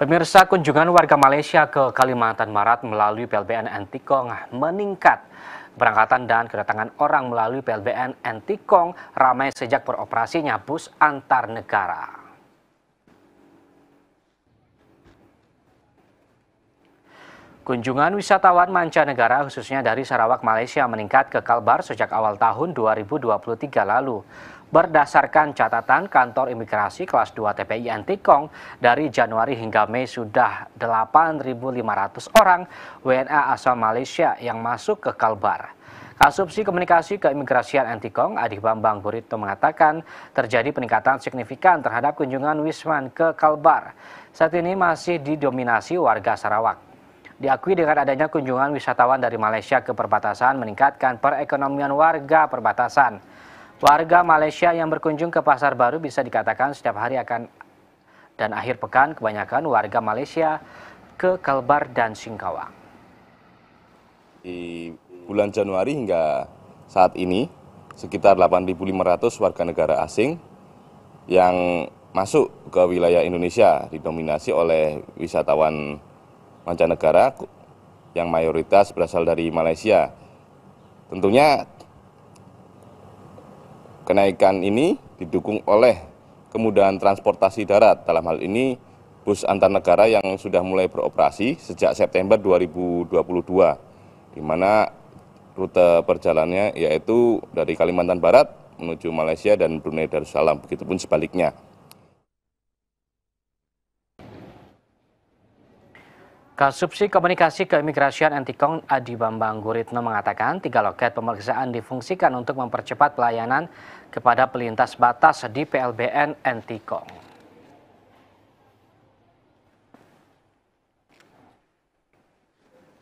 Pemirsa kunjungan warga Malaysia ke Kalimantan Barat melalui PLBN Antikong meningkat. Berangkatan dan kedatangan orang melalui PLBN Antikong ramai sejak beroperasinya bus antar negara. Kunjungan wisatawan mancanegara khususnya dari Sarawak, Malaysia meningkat ke Kalbar sejak awal tahun 2023 lalu. Berdasarkan catatan kantor imigrasi kelas 2 TPI Antikong, dari Januari hingga Mei sudah 8.500 orang WNA asal Malaysia yang masuk ke Kalbar. Asumsi Komunikasi Keimigrasian Antikong, Adi Bambang Burito mengatakan terjadi peningkatan signifikan terhadap kunjungan Wisman ke Kalbar. Saat ini masih didominasi warga Sarawak. Diakui dengan adanya kunjungan wisatawan dari Malaysia ke perbatasan meningkatkan perekonomian warga perbatasan. Warga Malaysia yang berkunjung ke pasar baru bisa dikatakan setiap hari akan dan akhir pekan kebanyakan warga Malaysia ke Kalbar dan Singkawang. Di bulan Januari hingga saat ini sekitar 8.500 warga negara asing yang masuk ke wilayah Indonesia didominasi oleh wisatawan mancanegara yang mayoritas berasal dari Malaysia. Tentunya kenaikan ini didukung oleh kemudahan transportasi darat dalam hal ini bus antar negara yang sudah mulai beroperasi sejak September 2022 di mana rute perjalanannya yaitu dari Kalimantan Barat menuju Malaysia dan Brunei Darussalam begitupun sebaliknya. Kasubsi Komunikasi Keimigrasian Antikong Adi Bambang Guritno mengatakan tiga loket pemeriksaan difungsikan untuk mempercepat pelayanan kepada pelintas batas di PLBN Antikong.